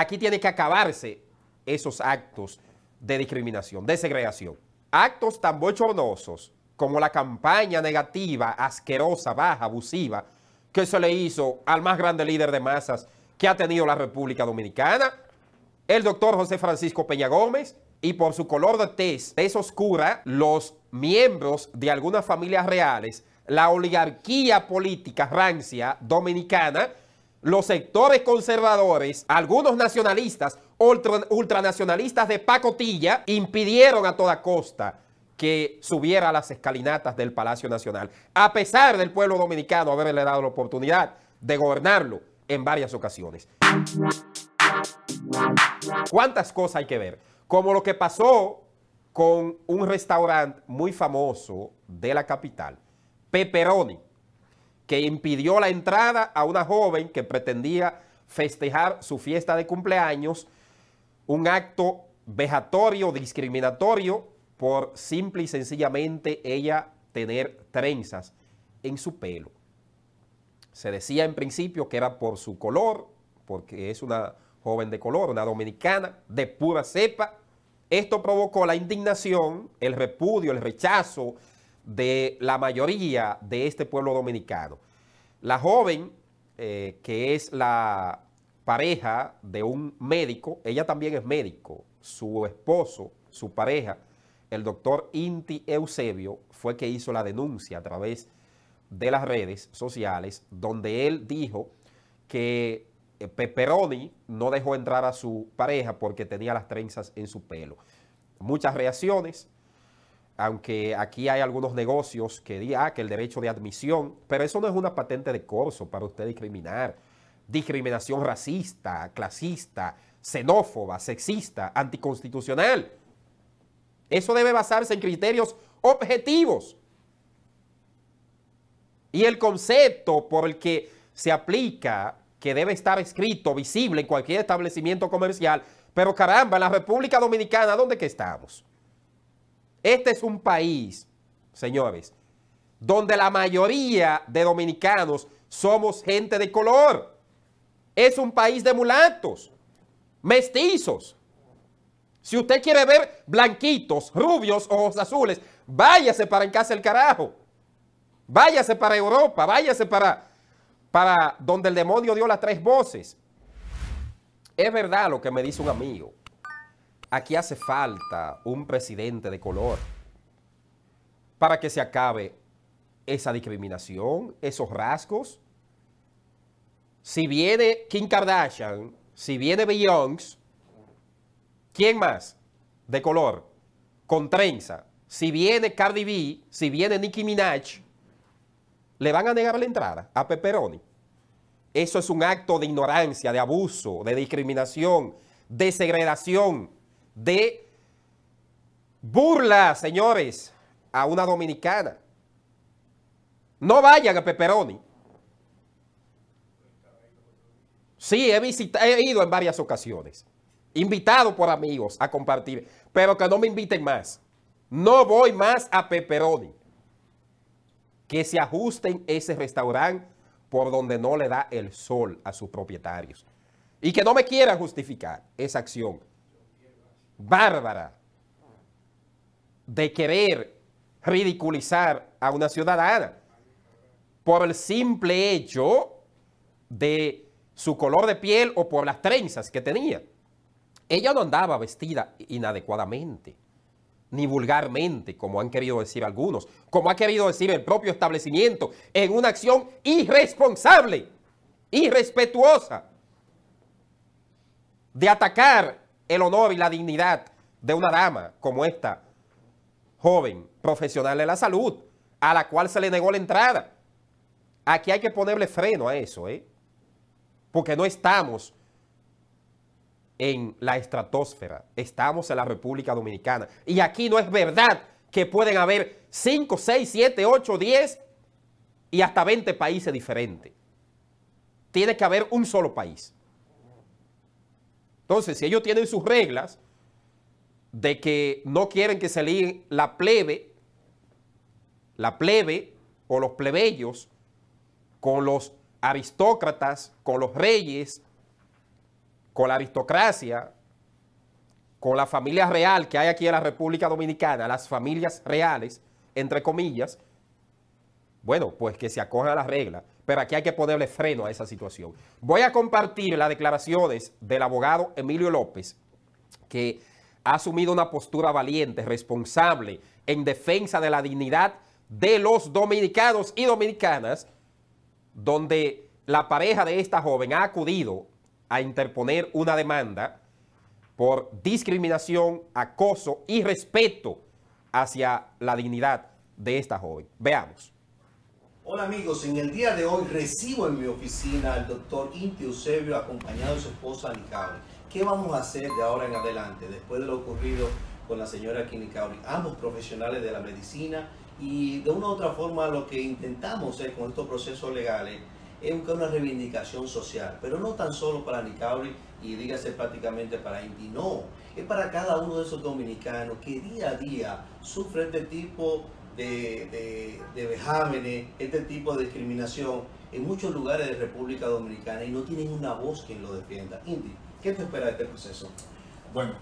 Aquí tiene que acabarse esos actos de discriminación, de segregación. Actos tan bochornosos como la campaña negativa, asquerosa, baja, abusiva, que se le hizo al más grande líder de masas que ha tenido la República Dominicana, el doctor José Francisco Peña Gómez, y por su color de tez, tez oscura, los miembros de algunas familias reales, la oligarquía política rancia dominicana, los sectores conservadores, algunos nacionalistas, ultranacionalistas de pacotilla, impidieron a toda costa que subiera a las escalinatas del Palacio Nacional, a pesar del pueblo dominicano haberle dado la oportunidad de gobernarlo en varias ocasiones. ¿Cuántas cosas hay que ver? Como lo que pasó con un restaurante muy famoso de la capital, Pepperoni que impidió la entrada a una joven que pretendía festejar su fiesta de cumpleaños, un acto vejatorio, discriminatorio, por simple y sencillamente ella tener trenzas en su pelo. Se decía en principio que era por su color, porque es una joven de color, una dominicana de pura cepa. Esto provocó la indignación, el repudio, el rechazo de la mayoría de este pueblo dominicano. La joven, eh, que es la pareja de un médico, ella también es médico, su esposo, su pareja, el doctor Inti Eusebio, fue que hizo la denuncia a través de las redes sociales, donde él dijo que eh, Pepperoni no dejó entrar a su pareja porque tenía las trenzas en su pelo. Muchas reacciones aunque aquí hay algunos negocios que digan ah, que el derecho de admisión, pero eso no es una patente de corso para usted discriminar. Discriminación racista, clasista, xenófoba, sexista, anticonstitucional. Eso debe basarse en criterios objetivos. Y el concepto por el que se aplica, que debe estar escrito, visible en cualquier establecimiento comercial, pero caramba, en la República Dominicana, ¿dónde que estamos? Este es un país, señores, donde la mayoría de dominicanos somos gente de color. Es un país de mulatos, mestizos. Si usted quiere ver blanquitos, rubios, ojos azules, váyase para en casa el carajo. Váyase para Europa, váyase para, para donde el demonio dio las tres voces. Es verdad lo que me dice un amigo. Aquí hace falta un presidente de color para que se acabe esa discriminación, esos rasgos. Si viene Kim Kardashian, si viene Beyoncé, ¿quién más de color? Con trenza. Si viene Cardi B, si viene Nicki Minaj, le van a negar la entrada a Pepperoni. Eso es un acto de ignorancia, de abuso, de discriminación, de segregación de burla, señores, a una dominicana. No vayan a Pepperoni. Sí, he, he ido en varias ocasiones, invitado por amigos a compartir, pero que no me inviten más. No voy más a Pepperoni. Que se ajusten ese restaurante por donde no le da el sol a sus propietarios. Y que no me quieran justificar esa acción bárbara de querer ridiculizar a una ciudadana por el simple hecho de su color de piel o por las trenzas que tenía. Ella no andaba vestida inadecuadamente, ni vulgarmente, como han querido decir algunos, como ha querido decir el propio establecimiento, en una acción irresponsable, irrespetuosa, de atacar el honor y la dignidad de una dama como esta joven profesional de la salud, a la cual se le negó la entrada. Aquí hay que ponerle freno a eso, ¿eh? porque no estamos en la estratosfera, estamos en la República Dominicana. Y aquí no es verdad que pueden haber 5, 6, 7, 8, 10 y hasta 20 países diferentes. Tiene que haber un solo país. Entonces, si ellos tienen sus reglas de que no quieren que se la plebe, la plebe o los plebeyos con los aristócratas, con los reyes, con la aristocracia, con la familia real que hay aquí en la República Dominicana, las familias reales, entre comillas, bueno, pues que se acoja a las reglas pero aquí hay que ponerle freno a esa situación. Voy a compartir las declaraciones del abogado Emilio López, que ha asumido una postura valiente, responsable, en defensa de la dignidad de los dominicanos y dominicanas, donde la pareja de esta joven ha acudido a interponer una demanda por discriminación, acoso y respeto hacia la dignidad de esta joven. Veamos. Hola amigos, en el día de hoy recibo en mi oficina al doctor Inti Eusebio acompañado de su esposa Nicauri. ¿Qué vamos a hacer de ahora en adelante después de lo ocurrido con la señora Kinicauri? Ambos profesionales de la medicina y de una u otra forma lo que intentamos es con estos procesos legales es buscar una reivindicación social, pero no tan solo para Nicauri y dígase prácticamente para Inti, no, es para cada uno de esos dominicanos que día a día sufren este tipo de, de, vejámenes, este tipo de discriminación en muchos lugares de República Dominicana y no tienen una voz quien lo defienda. Indy, ¿qué te espera de este proceso? Bueno,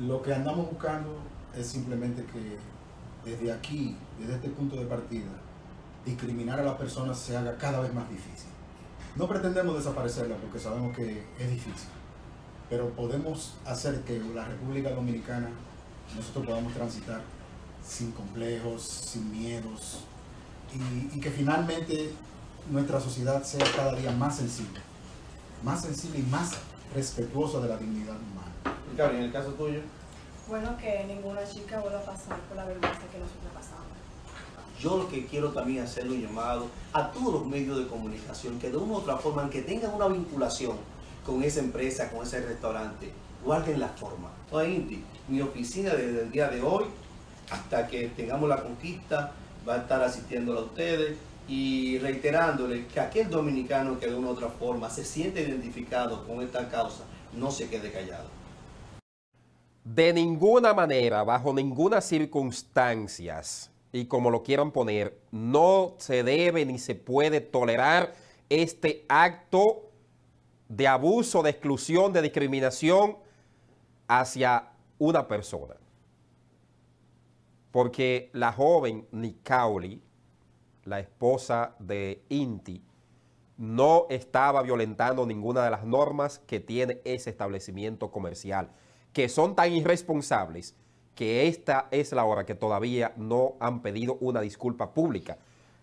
lo que andamos buscando es simplemente que desde aquí, desde este punto de partida, discriminar a las personas se haga cada vez más difícil. No pretendemos desaparecerla porque sabemos que es difícil, pero podemos hacer que la República Dominicana nosotros podamos transitar sin complejos, sin miedos, y, que finalmente nuestra sociedad sea cada día más sensible, más sensible y más respetuosa de la dignidad humana. Claro, en el caso tuyo. Bueno, que ninguna chica vuelva a pasar por la vergüenza que nosotros pasamos. Yo lo que quiero también hacer un llamado a todos los medios de comunicación que de una u otra forma, que tengan una vinculación con esa empresa, con ese restaurante, guarden la forma. Toda Indy, mi oficina desde el día de hoy hasta que tengamos la conquista, va a estar asistiéndola a ustedes y reiterándole que aquel dominicano que de una u otra forma se siente identificado con esta causa, no se quede callado. De ninguna manera, bajo ninguna circunstancia, y como lo quieran poner, no se debe ni se puede tolerar este acto de abuso, de exclusión, de discriminación hacia una persona porque la joven Nikaoli, la esposa de Inti, no estaba violentando ninguna de las normas que tiene ese establecimiento comercial, que son tan irresponsables que esta es la hora que todavía no han pedido una disculpa pública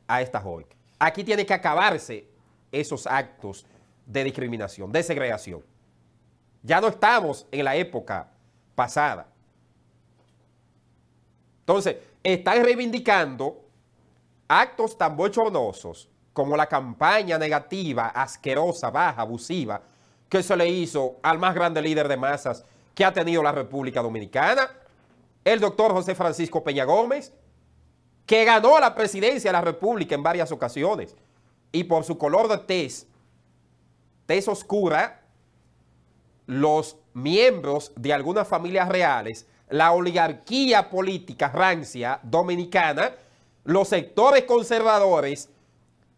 a esta joven. Aquí tiene que acabarse esos actos de discriminación, de segregación. Ya no estamos en la época pasada. Entonces, están reivindicando actos tan bochornosos como la campaña negativa, asquerosa, baja, abusiva, que se le hizo al más grande líder de masas que ha tenido la República Dominicana, el doctor José Francisco Peña Gómez, que ganó la presidencia de la República en varias ocasiones, y por su color de tez, tez oscura, los miembros de algunas familias reales la oligarquía política rancia dominicana, los sectores conservadores,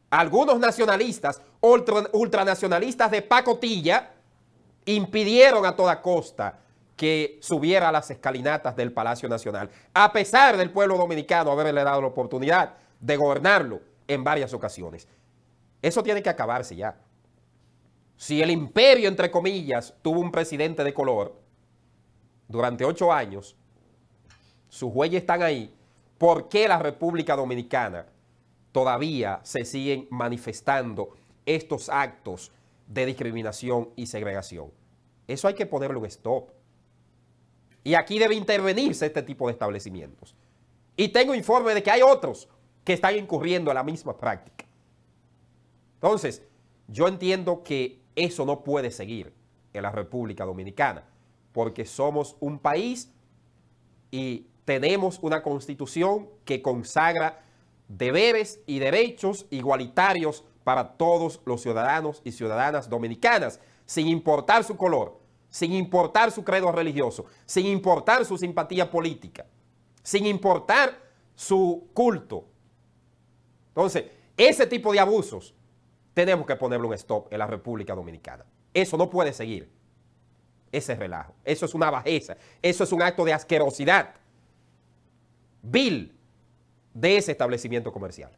algunos nacionalistas, ultranacionalistas de pacotilla, impidieron a toda costa que subiera a las escalinatas del Palacio Nacional, a pesar del pueblo dominicano haberle dado la oportunidad de gobernarlo en varias ocasiones. Eso tiene que acabarse ya. Si el imperio, entre comillas, tuvo un presidente de color, durante ocho años, sus huellas están ahí, ¿por qué la República Dominicana todavía se siguen manifestando estos actos de discriminación y segregación? Eso hay que ponerle un stop. Y aquí debe intervenirse este tipo de establecimientos. Y tengo informe de que hay otros que están incurriendo a la misma práctica. Entonces, yo entiendo que eso no puede seguir en la República Dominicana porque somos un país y tenemos una constitución que consagra deberes y derechos igualitarios para todos los ciudadanos y ciudadanas dominicanas, sin importar su color, sin importar su credo religioso, sin importar su simpatía política, sin importar su culto. Entonces, ese tipo de abusos tenemos que ponerle un stop en la República Dominicana. Eso no puede seguir. Ese relajo. Eso es una bajeza. Eso es un acto de asquerosidad. Vil de ese establecimiento comercial.